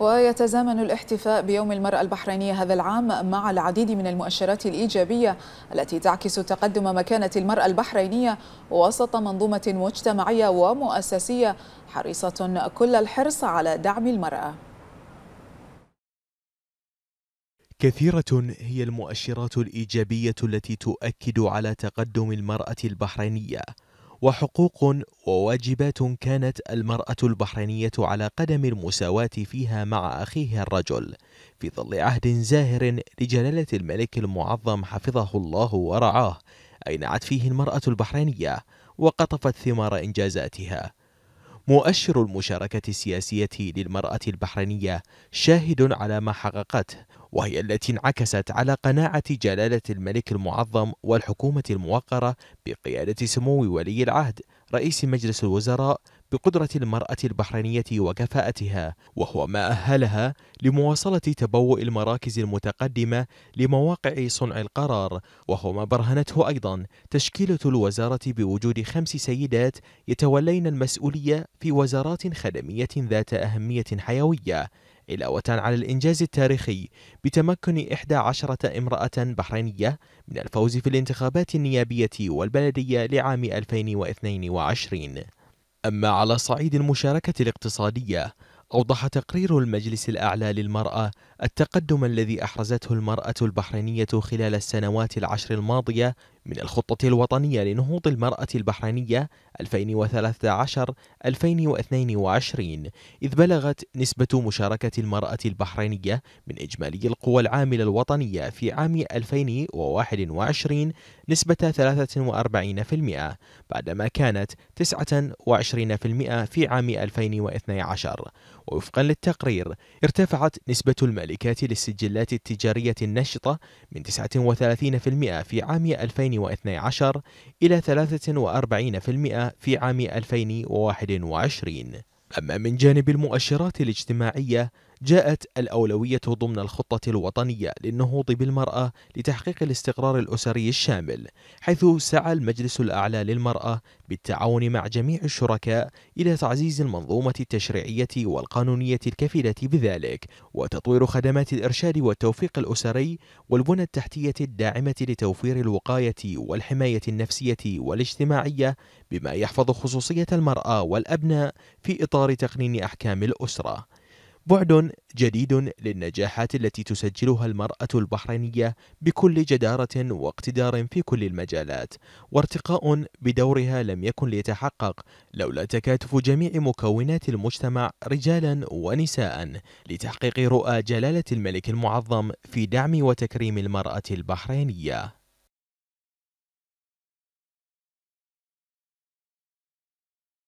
ويتزامن الاحتفاء بيوم المرأة البحرينية هذا العام مع العديد من المؤشرات الإيجابية التي تعكس تقدم مكانة المرأة البحرينية وسط منظومة مجتمعية ومؤسسية حريصة كل الحرص على دعم المرأة كثيرة هي المؤشرات الإيجابية التي تؤكد على تقدم المرأة البحرينية وحقوق وواجبات كانت المرأة البحرينية على قدم المساواة فيها مع أخيها الرجل في ظل عهد زاهر لجلالة الملك المعظم حفظه الله ورعاه أينعت فيه المرأة البحرينية وقطفت ثمار إنجازاتها مؤشر المشاركة السياسية للمرأة البحرينية شاهد على ما حققته وهي التي انعكست على قناعة جلالة الملك المعظم والحكومة الموقرة بقيادة سمو ولي العهد رئيس مجلس الوزراء بقدرة المرأة البحرينية وكفاءتها وهو ما أهلها لمواصلة تبوء المراكز المتقدمة لمواقع صنع القرار وهو ما برهنته أيضا تشكيلة الوزارة بوجود خمس سيدات يتولين المسؤولية في وزارات خدمية ذات أهمية حيوية علاوة على الإنجاز التاريخي بتمكن إحدى عشرة امرأة بحرينية من الفوز في الانتخابات النيابية والبلدية لعام 2022 أما على صعيد المشاركة الاقتصادية أوضح تقرير المجلس الأعلى للمرأة التقدم الذي أحرزته المرأة البحرينية خلال السنوات العشر الماضية من الخطة الوطنية لنهوض المرأة البحرينية 2013-2022 إذ بلغت نسبة مشاركة المرأة البحرينية من إجمالي القوى العاملة الوطنية في عام 2021 نسبة 43% بعدما كانت 29% في عام 2012 ووفقا للتقرير ارتفعت نسبة المالكات للسجلات التجارية النشطة من 39% في عام 2012 2012 إلى 43% في عام 2021 أما من جانب المؤشرات الاجتماعية جاءت الأولوية ضمن الخطة الوطنية للنهوض بالمرأة لتحقيق الاستقرار الأسري الشامل حيث سعى المجلس الأعلى للمرأة بالتعاون مع جميع الشركاء إلى تعزيز المنظومة التشريعية والقانونية الكفيلة بذلك وتطوير خدمات الإرشاد والتوفيق الأسري والبنى التحتية الداعمة لتوفير الوقاية والحماية النفسية والاجتماعية بما يحفظ خصوصية المرأة والأبناء في إطار تقنين أحكام الأسرة بعد جديد للنجاحات التي تسجلها المرأة البحرينية بكل جدارة واقتدار في كل المجالات، وارتقاء بدورها لم يكن ليتحقق لولا تكاتف جميع مكونات المجتمع رجالا ونساء لتحقيق رؤى جلالة الملك المعظم في دعم وتكريم المرأة البحرينية.